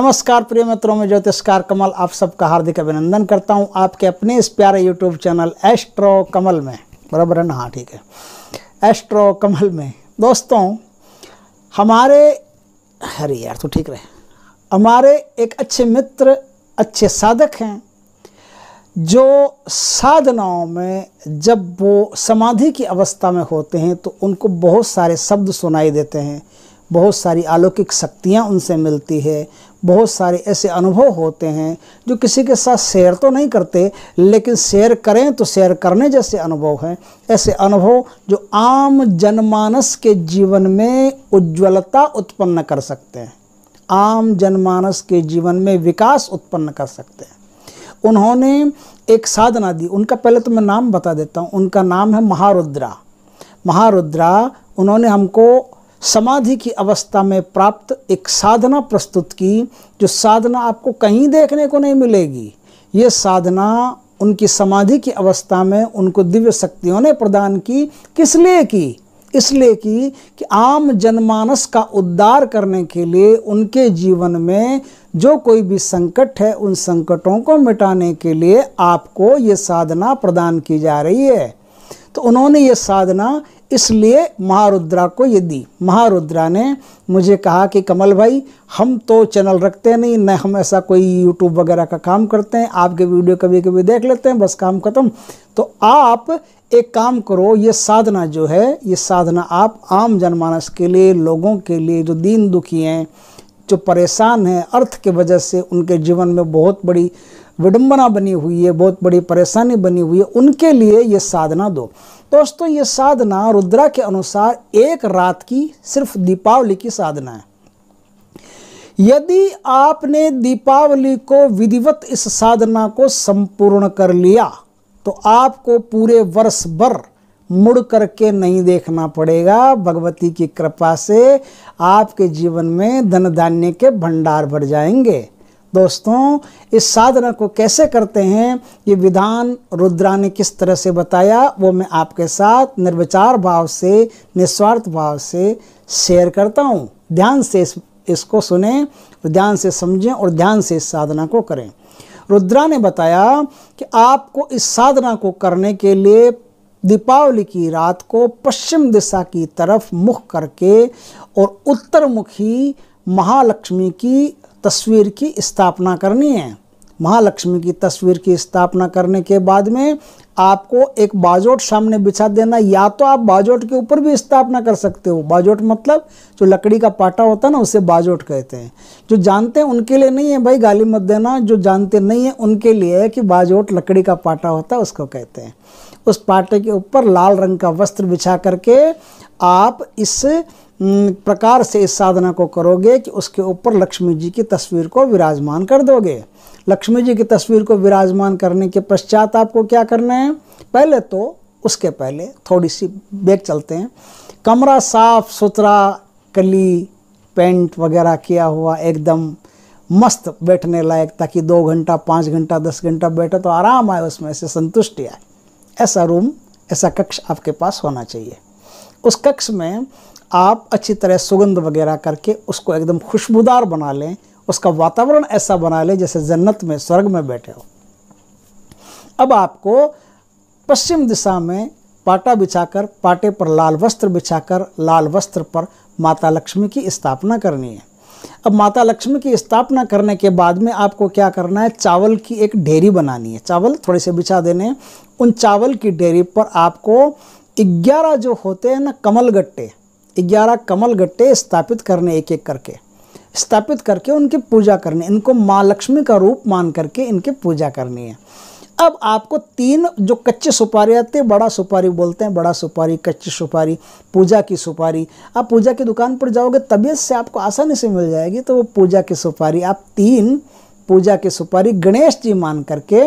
नमस्कार प्रिय मित्रों में ज्योतिषकार कमल आप सबका हार्दिक अभिनंदन करता हूं आपके अपने इस प्यारे यूट्यूब चैनल एस्ट्रो कमल में बराबर है ना हाँ ठीक है एस्ट्रो कमल में दोस्तों हमारे अरे यार तो ठीक रहे हमारे एक अच्छे मित्र अच्छे साधक हैं जो साधनाओं में जब वो समाधि की अवस्था में होते हैं तो उनको बहुत सारे शब्द सुनाई देते हैं बहुत सारी अलौकिक शक्तियाँ उनसे मिलती है बहुत सारे ऐसे अनुभव होते हैं जो किसी के साथ शेयर तो नहीं करते लेकिन शेयर करें तो शेयर करने जैसे अनुभव हैं ऐसे अनुभव जो आम जनमानस के जीवन में उज्ज्वलता उत्पन्न कर सकते हैं आम जनमानस के जीवन में विकास उत्पन्न कर सकते हैं उन्होंने एक साधना दी उनका पहले तो मैं नाम बता देता हूँ उनका नाम है महारुद्रा महारुद्रा उन्होंने हमको समाधि की अवस्था में प्राप्त एक साधना प्रस्तुत की जो साधना आपको कहीं देखने को नहीं मिलेगी ये साधना उनकी समाधि की अवस्था में उनको दिव्य शक्तियों ने प्रदान की किस लिए की इसलिए कि, कि आम जनमानस का उद्धार करने के लिए उनके जीवन में जो कोई भी संकट है उन संकटों को मिटाने के लिए आपको ये साधना प्रदान की जा रही है तो उन्होंने ये साधना इसलिए महारुद्रा को ये दी महारुद्रा ने मुझे कहा कि कमल भाई हम तो चैनल रखते नहीं न हम ऐसा कोई यूट्यूब वगैरह का काम करते हैं आपके वीडियो कभी कभी देख लेते हैं बस काम ख़त्म तो आप एक काम करो ये साधना जो है ये साधना आप आम जनमानस के लिए लोगों के लिए जो दीन दुखी हैं जो परेशान हैं अर्थ के वजह से उनके जीवन में बहुत बड़ी विडम्बना बनी हुई है बहुत बड़ी परेशानी बनी हुई है उनके लिए ये साधना दो दोस्तों ये साधना रुद्रा के अनुसार एक रात की सिर्फ दीपावली की साधना है यदि आपने दीपावली को विधिवत इस साधना को संपूर्ण कर लिया तो आपको पूरे वर्ष भर मुड़ करके नहीं देखना पड़ेगा भगवती की कृपा से आपके जीवन में धन धान्य के भंडार भर जाएंगे दोस्तों इस साधना को कैसे करते हैं ये विधान रुद्रा ने किस तरह से बताया वो मैं आपके साथ निर्विचार भाव से निस्वार्थ भाव से शेयर करता हूँ ध्यान से इस, इसको सुने ध्यान से समझें और ध्यान से इस साधना को करें रुद्रा ने बताया कि आपको इस साधना को करने के लिए दीपावली की रात को पश्चिम दिशा की तरफ मुख करके और उत्तरमुखी महालक्ष्मी की तस्वीर की स्थापना करनी है महालक्ष्मी की तस्वीर की स्थापना करने के बाद में आपको एक बाजोट सामने बिछा देना या तो आप बाजोट के ऊपर भी स्थापना कर सकते हो बाजोट मतलब जो लकड़ी का पाटा होता है ना उसे बाजोट कहते हैं जो जानते हैं उनके लिए नहीं है भाई गाली मत देना जो जानते नहीं है उनके लिए है कि बाजोट लकड़ी का पाटा होता है उसको कहते हैं उस पाटे के ऊपर लाल रंग का वस्त्र बिछा करके आप इस प्रकार से इस साधना को करोगे कि उसके ऊपर लक्ष्मी जी की तस्वीर को विराजमान कर दोगे लक्ष्मी जी की तस्वीर को विराजमान करने के पश्चात आपको क्या करना है पहले तो उसके पहले थोड़ी सी बेग चलते हैं कमरा साफ सुथरा कली पेंट वगैरह किया हुआ एकदम मस्त बैठने लायक ताकि दो घंटा पाँच घंटा दस घंटा बैठे तो आराम आए उसमें से संतुष्टि आए ऐसा रूम ऐसा कक्ष आपके पास होना चाहिए उस कक्ष में आप अच्छी तरह सुगंध वगैरह करके उसको एकदम खुशबूदार बना लें उसका वातावरण ऐसा बना लें जैसे जन्नत में स्वर्ग में बैठे हो अब आपको पश्चिम दिशा में पाटा बिछाकर पाटे पर लाल वस्त्र बिछाकर लाल वस्त्र पर माता लक्ष्मी की स्थापना करनी है अब माता लक्ष्मी की स्थापना करने के बाद में आपको क्या करना है चावल की एक ढेरी बनानी है चावल थोड़े से बिछा देने हैं उन चावल की ढेरी पर आपको ग्यारह जो होते हैं ना कमल गट्टे ग्यारह कमल गट्टे स्थापित करने एक एक करके स्थापित करके उनकी पूजा करनी इनको माँ लक्ष्मी का रूप मान करके इनकी पूजा करनी है अब आपको तीन जो कच्चे सुपारी आते हैं बड़ा सुपारी बोलते हैं बड़ा सुपारी कच्ची सुपारी पूजा की सुपारी आप पूजा की दुकान पर जाओगे तबीयत से आपको आसानी से मिल जाएगी तो वो पूजा की सुपारी आप तीन पूजा की सुपारी गणेश जी मान करके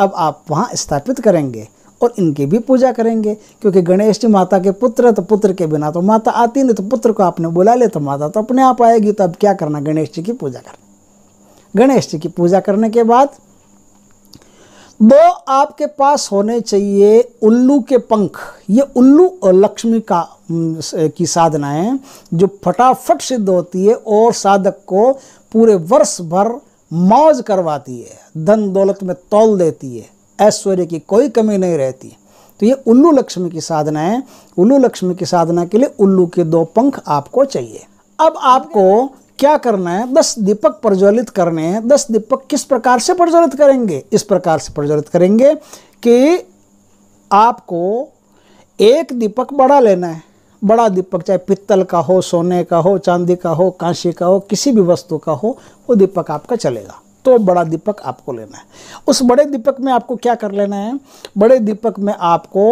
अब आप वहाँ स्थापित करेंगे और इनकी भी पूजा करेंगे क्योंकि गणेश जी माता के पुत्र तो पुत्र के बिना तो माता आती नहीं तो पुत्र को आपने बुला ले तो माता तो अपने आप आएगी तो अब क्या करना गणेश जी की पूजा करना गणेश जी की पूजा करने के बाद दो आपके पास होने चाहिए उल्लू के पंख ये उल्लू और लक्ष्मी का की साधना है जो फटाफट सिद्ध होती है और साधक को पूरे वर्ष भर मौज करवाती है धन दौलत में तौल देती है ऐश्वर्य की कोई कमी नहीं रहती तो ये उल्लू लक्ष्मी की साधना है उल्लू लक्ष्मी की साधना के लिए उल्लू के दो पंख आपको चाहिए अब आपको क्या करना है दस दीपक प्रज्वलित करने हैं दस दीपक किस प्रकार से प्रज्वलित करेंगे इस प्रकार से प्रज्वलित करेंगे कि आपको एक दीपक बड़ा लेना है बड़ा दीपक चाहे पित्तल का हो सोने का हो चांदी का हो कांसे का हो किसी भी वस्तु का हो वो दीपक आपका चलेगा तो बड़ा दीपक आपको लेना है उस बड़े दीपक में आपको क्या कर लेना है बड़े दीपक में आपको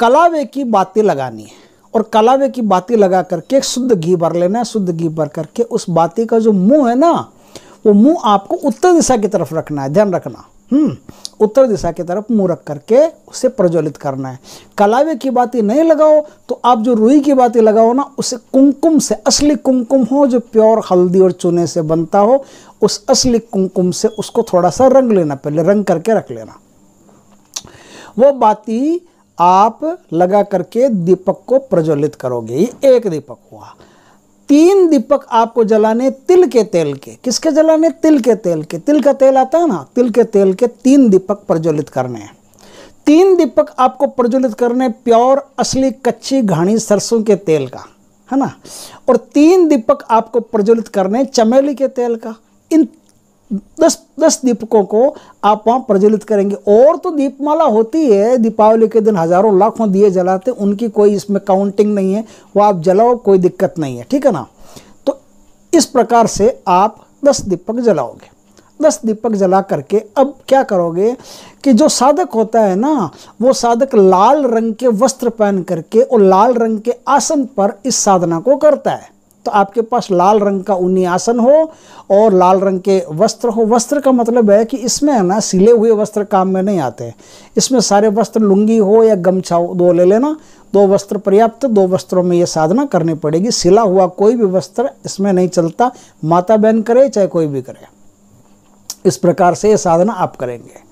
कलावे की बातें लगानी है और कलावे की बाती लगा करके शुद्ध घी भर लेना है शुद्ध घी भर करके उस बाती का जो मुंह है ना वो मुंह आपको उत्तर दिशा की तरफ रखना है ध्यान रखना हम्म, उत्तर दिशा की तरफ मुँह रख करके उसे प्रज्वलित करना है कलावे की बाती नहीं लगाओ तो आप जो रुई की बाती लगाओ ना उसे कुमकुम से असली कुमकुम हो जो प्योर हल्दी और चूने से बनता हो उस असली कुमकुम से उसको थोड़ा सा रंग लेना पहले रंग करके रख लेना वो बाती आप लगा करके दीपक को प्रज्वलित करोगे ये एक दीपक हुआ तीन दीपक आपको जलाने तिल के तेल के किसके जलाने तिल के तेल के तिल का तेल आता है ना तिल के तेल के तीन दीपक प्रज्वलित करने हैं तीन दीपक आपको प्रज्वलित करने प्योर असली कच्ची घाणी सरसों के तेल का है ना और तीन दीपक आपको प्रज्वलित करने चमेली के तेल का इन दस दस दीपकों को आप वहाँ प्रज्वलित करेंगे और तो दीपमाला होती है दीपावली के दिन हज़ारों लाखों दिए जलाते उनकी कोई इसमें काउंटिंग नहीं है वो आप जलाओ कोई दिक्कत नहीं है ठीक है ना तो इस प्रकार से आप दस दीपक जलाओगे दस दीपक जला करके अब क्या करोगे कि जो साधक होता है ना वो साधक लाल रंग के वस्त्र पहन करके और लाल रंग के आसन पर इस साधना को करता है तो आपके पास लाल रंग का ऊनी आसन हो और लाल रंग के वस्त्र हो वस्त्र का मतलब है कि इसमें है ना सिले हुए वस्त्र काम में नहीं आते हैं इसमें सारे वस्त्र लुंगी हो या गमछा हो दो ले लेना दो वस्त्र पर्याप्त दो वस्त्रों में ये साधना करनी पड़ेगी सिला हुआ कोई भी वस्त्र इसमें नहीं चलता माता बहन करे चाहे कोई भी करे इस प्रकार से ये साधना आप करेंगे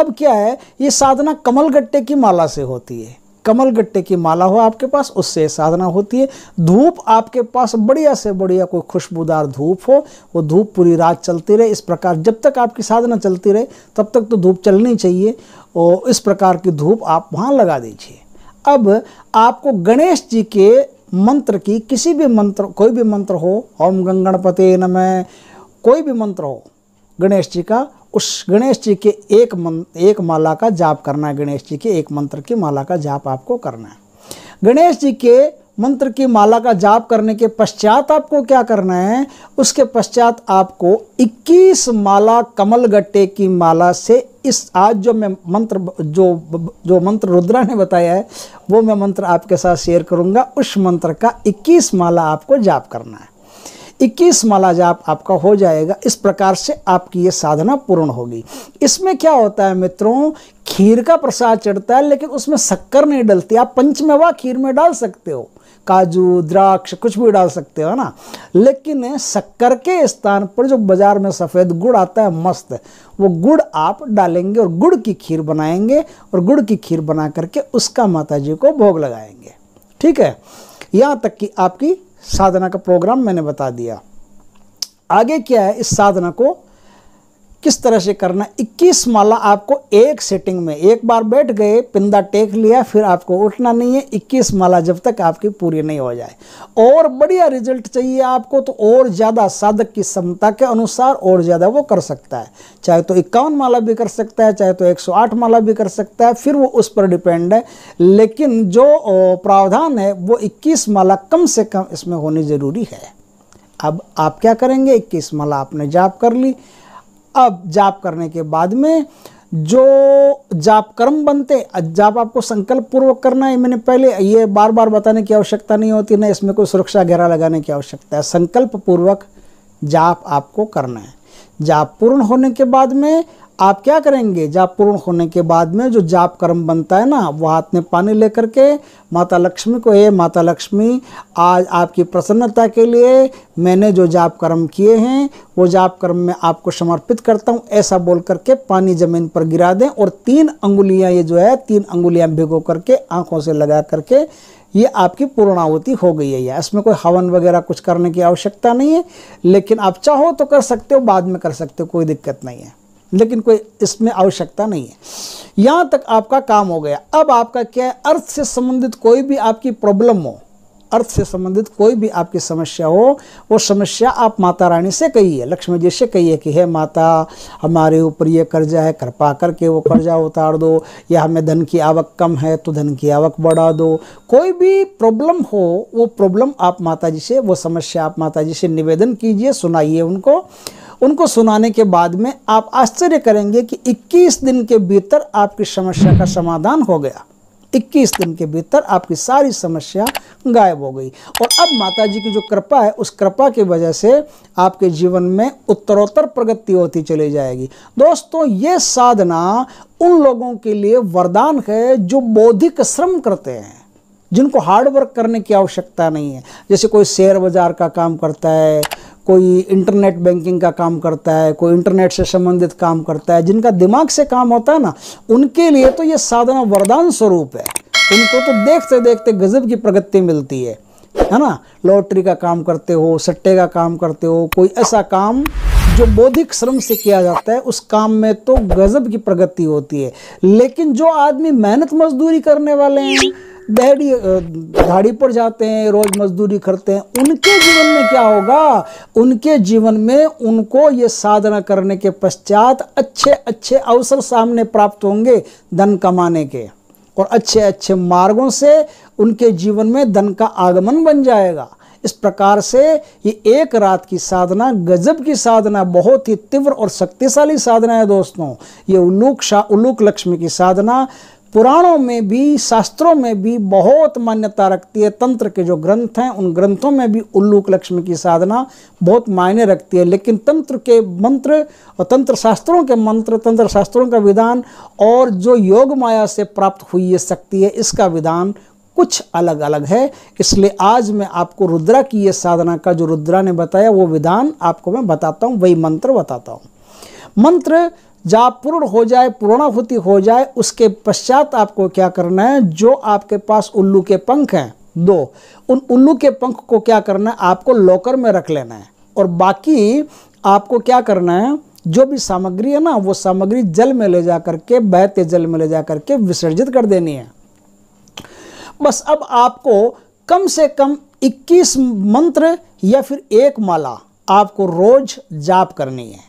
अब क्या है ये साधना कमल की माला से होती है कमल गट्टे की माला हो आपके पास उससे साधना होती है धूप आपके पास बढ़िया से बढ़िया कोई खुशबूदार धूप हो वो धूप पूरी रात चलती रहे इस प्रकार जब तक आपकी साधना चलती रहे तब तक तो धूप चलनी चाहिए और इस प्रकार की धूप आप वहाँ लगा दीजिए अब आपको गणेश जी के मंत्र की किसी भी मंत्र कोई भी मंत्र हो ओम गंगणपते नमः कोई भी मंत्र हो गणेश जी का उस गणेश जी के एक मन एक माला का जाप करना है गणेश जी के एक मंत्र की माला का जाप आपको करना है गणेश जी के मंत्र की माला का जाप करने के पश्चात आपको क्या करना है उसके पश्चात आपको 21 माला कमल गट्टे की माला से इस आज जो मैं मंत्र जो जो मंत्र रुद्रा ने बताया है वो मैं मंत्र आपके साथ शेयर करूंगा उस मंत्र का 21 माला आपको जाप करना है इक्कीस माला जाप आपका हो जाएगा इस प्रकार से आपकी ये साधना पूर्ण होगी इसमें क्या होता है मित्रों खीर का प्रसाद चढ़ता है लेकिन उसमें शक्कर नहीं डलती आप पंचमेवा खीर में डाल सकते हो काजू द्राक्ष कुछ भी डाल सकते हो ना लेकिन शक्कर के स्थान पर जो बाज़ार में सफ़ेद गुड़ आता है मस्त वो गुड़ आप डालेंगे और गुड़ की खीर बनाएंगे और गुड़ की खीर बना करके उसका माता जी को भोग लगाएंगे ठीक है यहाँ तक कि आपकी साधना का प्रोग्राम मैंने बता दिया आगे क्या है इस साधना को किस तरह से करना 21 माला आपको एक सेटिंग में एक बार बैठ गए पिंदा टेक लिया फिर आपको उठना नहीं है 21 माला जब तक आपकी पूरी नहीं हो जाए और बढ़िया रिजल्ट चाहिए आपको तो और ज़्यादा साधक की क्षमता के अनुसार और ज़्यादा वो कर सकता है चाहे तो इक्यावन माला भी कर सकता है चाहे तो 108 माला भी कर सकता है फिर वो उस पर डिपेंड है लेकिन जो प्रावधान है वो इक्कीस माला कम से कम इसमें होनी ज़रूरी है अब आप क्या करेंगे इक्कीस माला आपने जाप कर ली अब जाप करने के बाद में जो जाप कर्म बनते जाप आपको संकल्प पूर्वक करना है मैंने पहले ये बार बार बताने की आवश्यकता नहीं होती ना इसमें कोई सुरक्षा घेरा लगाने की आवश्यकता है संकल्प पूर्वक जाप आपको करना है जाप पूर्ण होने के बाद में आप क्या करेंगे जाप पूर्ण होने के बाद में जो जाप कर्म बनता है ना वो हाथ में पानी लेकर के माता लक्ष्मी को ये माता लक्ष्मी आज आपकी प्रसन्नता के लिए मैंने जो जाप कर्म किए हैं वो जाप कर्म में आपको समर्पित करता हूँ ऐसा बोल करके पानी ज़मीन पर गिरा दें और तीन अंगुलियाँ ये जो है तीन अंगुलियाँ भिगो करके आँखों से लगा करके ये आपकी पूर्णावती हो गई है या इसमें कोई हवन वगैरह कुछ करने की आवश्यकता नहीं है लेकिन आप चाहो तो कर सकते हो बाद में कर सकते हो कोई दिक्कत नहीं है लेकिन कोई इसमें आवश्यकता नहीं है यहाँ तक आपका काम हो गया अब आपका क्या है अर्थ से संबंधित कोई भी आपकी प्रॉब्लम हो अर्थ से संबंधित कोई भी आपकी समस्या हो वो समस्या आप माता रानी से कहिए लक्ष्मी जी से कहिए कि हे माता हमारे ऊपर ये कर्जा है कृपा करके वो कर्जा उतार दो या हमें धन की आवक कम है तो धन की आवक बढ़ा दो कोई भी प्रॉब्लम हो वो प्रॉब्लम आप माता जी से वो समस्या आप माता जी से निवेदन कीजिए सुनाइए उनको उनको सुनाने के बाद में आप आश्चर्य करेंगे कि 21 दिन के भीतर आपकी समस्या का समाधान हो गया 21 दिन के भीतर आपकी सारी समस्या गायब हो गई और अब माता जी की जो कृपा है उस कृपा की वजह से आपके जीवन में उत्तरोत्तर प्रगति होती चली जाएगी दोस्तों ये साधना उन लोगों के लिए वरदान है जो बौद्धिक श्रम करते हैं जिनको हार्ड वर्क करने की आवश्यकता नहीं है जैसे कोई शेयर बाजार का काम करता है कोई इंटरनेट बैंकिंग का काम करता है कोई इंटरनेट से संबंधित काम करता है जिनका दिमाग से काम होता है ना उनके लिए तो ये साधना वरदान स्वरूप है उनको तो देखते देखते गजब की प्रगति मिलती है है ना लॉटरी का काम करते हो सट्टे का काम करते हो कोई ऐसा काम जो बौद्धिक श्रम से किया जाता है उस काम में तो गजब की प्रगति होती है लेकिन जो आदमी मेहनत मजदूरी करने वाले हैं दहड़ी दाढ़ी पर जाते हैं रोज मजदूरी करते हैं उनके जीवन में क्या होगा उनके जीवन में उनको ये साधना करने के पश्चात अच्छे अच्छे अवसर सामने प्राप्त होंगे धन कमाने के और अच्छे अच्छे मार्गों से उनके जीवन में धन का आगमन बन जाएगा इस प्रकार से ये एक रात की साधना गजब की साधना बहुत ही तीव्र और शक्तिशाली साधना है दोस्तों ये उल्लूक शाह उल्लूक लक्ष्मी की साधना पुराणों में भी शास्त्रों में भी बहुत मान्यता रखती है तंत्र के जो ग्रंथ हैं उन ग्रंथों में भी उल्लूक लक्ष्मी की साधना बहुत मायने रखती है लेकिन तंत्र के मंत्र और तंत्र शास्त्रों के मंत्र तंत्र शास्त्रों का विधान और जो योग माया से प्राप्त हुई ये शक्ति है इसका विधान कुछ अलग अलग है इसलिए आज मैं आपको रुद्रा की ये साधना का जो रुद्रा ने बताया वो विधान आपको मैं बताता हूँ वही मंत्र बताता हूँ मंत्र जा पूर्ण हो जाए पूर्णाहुति हो जाए उसके पश्चात आपको क्या करना है जो आपके पास उल्लू के पंख हैं दो उन उल्लू के पंख को क्या करना है आपको लॉकर में रख लेना है और बाकी आपको क्या करना है जो भी सामग्री है ना वो सामग्री जल में ले जा करके बहते जल में ले जा करके विसर्जित कर देनी है बस अब आपको कम से कम 21 मंत्र या फिर एक माला आपको रोज जाप करनी है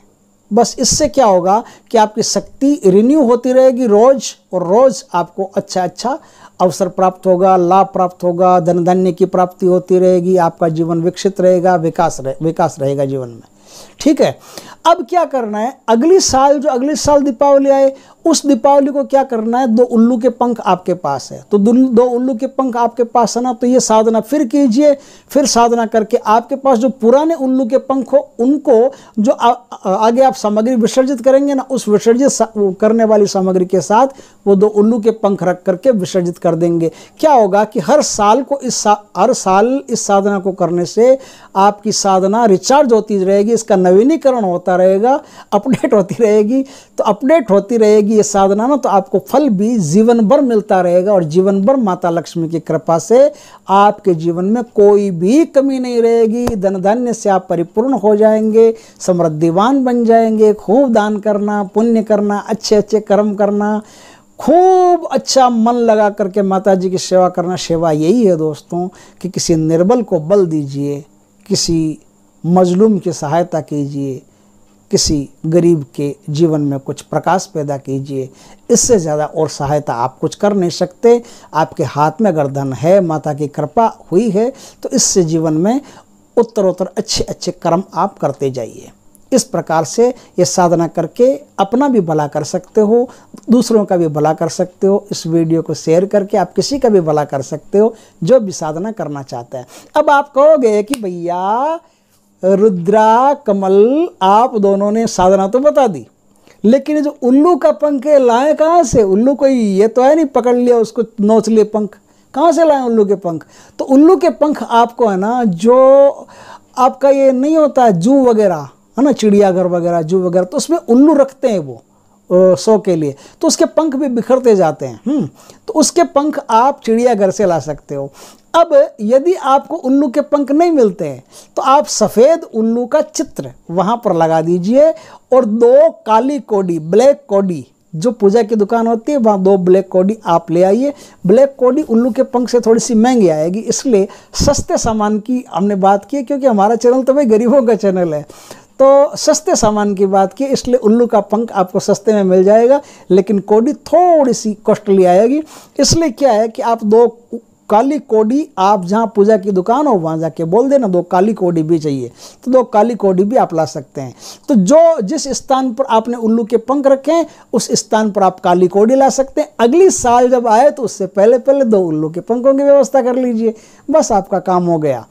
बस इससे क्या होगा कि आपकी शक्ति रिन्यू होती रहेगी रोज़ और रोज़ आपको अच्छा अच्छा अवसर प्राप्त होगा लाभ प्राप्त होगा धन धान्य की प्राप्ति होती रहेगी आपका जीवन विकसित रहेगा विकास रहे विकास रहेगा जीवन में ठीक है अब क्या करना है अगले साल जो अगले साल दीपावली आए उस दीपावली को क्या करना है दो उल्लू के पंख आपके पास है तो दो उल्लू के पंख आपके पास है ना तो ये साधना फिर कीजिए फिर साधना करके आपके पास जो पुराने उल्लू के पंख हो उनको जो आ, आगे आप सामग्री विसर्जित करेंगे ना उस विसर्जित करने वाली सामग्री के साथ वो दो उल्लू के पंख रख करके विसर्जित कर देंगे क्या होगा कि हर साल को इस सा, हर साल इस साधना को करने से आपकी साधना रिचार्ज होती रहेगी इसका नवीनीकरण होता रहेगा अपडेट होती रहेगी तो अपडेट होती रहेगी ये साधना ना तो आपको फल भी जीवन भर मिलता रहेगा और जीवन भर माता लक्ष्मी की कृपा से आपके जीवन में कोई भी कमी नहीं रहेगी धन धान्य से आप परिपूर्ण हो जाएंगे समृद्धिवान बन जाएंगे खूब दान करना पुण्य करना अच्छे अच्छे कर्म करना खूब अच्छा मन लगा करके माता जी की सेवा करना सेवा यही है दोस्तों कि किसी निर्बल को बल दीजिए किसी मजलूम की सहायता कीजिए किसी गरीब के जीवन में कुछ प्रकाश पैदा कीजिए इससे ज़्यादा और सहायता आप कुछ कर नहीं सकते आपके हाथ में अगर धन है माता की कृपा हुई है तो इससे जीवन में उत्तरोत्तर अच्छे अच्छे कर्म आप करते जाइए इस प्रकार से ये साधना करके अपना भी भला कर सकते हो दूसरों का भी भला कर सकते हो इस वीडियो को शेयर करके आप किसी का भी भला कर सकते हो जो भी साधना करना चाहते हैं अब आप कहोगे कि भैया रुद्रा कमल आप दोनों ने साधना तो बता दी लेकिन जो उल्लू का पंख है लाए कहाँ से उल्लू कोई ये तो है नहीं पकड़ लिया उसको नोच लिए पंख कहाँ से लाए उल्लू के पंख तो उल्लू के पंख आपको है ना जो आपका ये नहीं होता जू वगैरह है ना चिड़ियाघर वगैरह जू वगैरह तो उसमें उल्लू रखते हैं वो सो के लिए तो उसके पंख भी बिखरते जाते हैं हम्म। तो उसके पंख आप चिड़ियाघर से ला सकते हो अब यदि आपको उल्लू के पंख नहीं मिलते हैं तो आप सफ़ेद उल्लू का चित्र वहाँ पर लगा दीजिए और दो काली कोडी ब्लैक कोडी जो पूजा की दुकान होती है वहाँ दो ब्लैक कोडी आप ले आइए ब्लैक कोडी उल्लू के पंख से थोड़ी सी महंगी आएगी इसलिए सस्ते सामान की हमने बात की क्योंकि हमारा चैनल तो भाई गरीबों का चैनल है तो सस्ते सामान की बात की इसलिए उल्लू का पंख आपको सस्ते में मिल जाएगा लेकिन कोडी थोड़ी सी कॉस्टली आएगी इसलिए क्या है कि आप दो काली कोडी आप जहाँ पूजा की दुकान हो वहाँ जाके बोल देना दो काली कोडी भी चाहिए तो दो काली कोडी भी आप ला सकते हैं तो जो जिस स्थान पर आपने उल्लू के पंख रखे हैं उस स्थान पर आप काली कोडी ला सकते हैं अगली साल जब आए तो उससे पहले पहले दो उल्लू के पंखों की व्यवस्था कर लीजिए बस आपका काम हो गया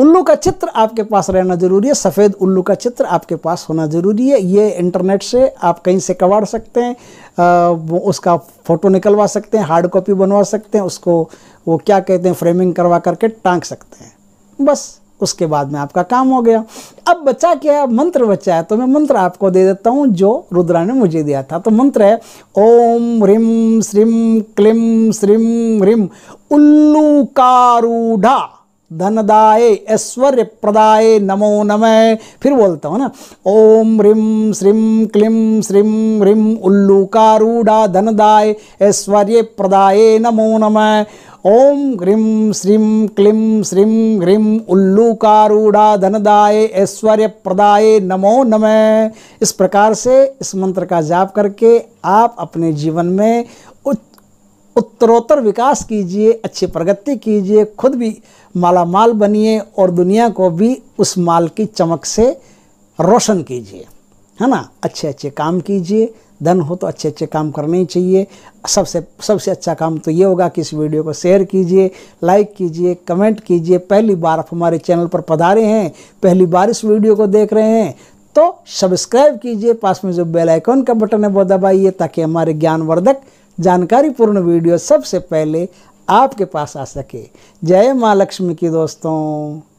उल्लू का चित्र आपके पास रहना ज़रूरी है सफ़ेद उल्लू का चित्र आपके पास होना ज़रूरी है ये इंटरनेट से आप कहीं से कवाड़ सकते हैं आ, उसका फ़ोटो निकलवा सकते हैं हार्ड कॉपी बनवा सकते हैं उसको वो क्या कहते हैं फ्रेमिंग करवा करके टांग सकते हैं बस उसके बाद में आपका काम हो गया अब बचा क्या है मंत्र बचा है तो मैं मंत्र आपको दे देता हूँ जो रुद्रा ने मुझे दिया था तो मंत्र है ओम ह्रीम श्रीम क्लिम श्रीम ह्रीम उल्लू कारूढ़ा धनदाय ऐश्वर्य प्रदाय नमो नमः फिर बोलता हूँ ना ओम ह्रीम श्रीम क्लीम श्रीम ह्रीम उल्लू कारूढ़ा धनदाय ऐश्वर्य प्रदाय नमो नमः ओम ह्रीम श्रीम क्लीम श्रीम ह्रीम उल्लू धनदाय ऐश्वर्य प्रदाय नमो नमः इस प्रकार से इस मंत्र का जाप करके आप अपने जीवन में उत्तरोत्तर विकास कीजिए अच्छी प्रगति कीजिए खुद भी माला माल बनिए और दुनिया को भी उस माल की चमक से रोशन कीजिए है ना अच्छे अच्छे काम कीजिए धन हो तो अच्छे अच्छे काम करने ही चाहिए सबसे सबसे अच्छा काम तो ये होगा कि इस वीडियो को शेयर कीजिए लाइक कीजिए कमेंट कीजिए पहली बार आप हमारे चैनल पर पधारे हैं पहली बार इस वीडियो को देख रहे हैं तो सब्सक्राइब कीजिए पास में जो बेल आइकॉन का बटन है वो दबाइए ताकि हमारे ज्ञानवर्धक जानकारीपूर्ण वीडियो सबसे पहले आपके पास आ सके जय माँ लक्ष्मी की दोस्तों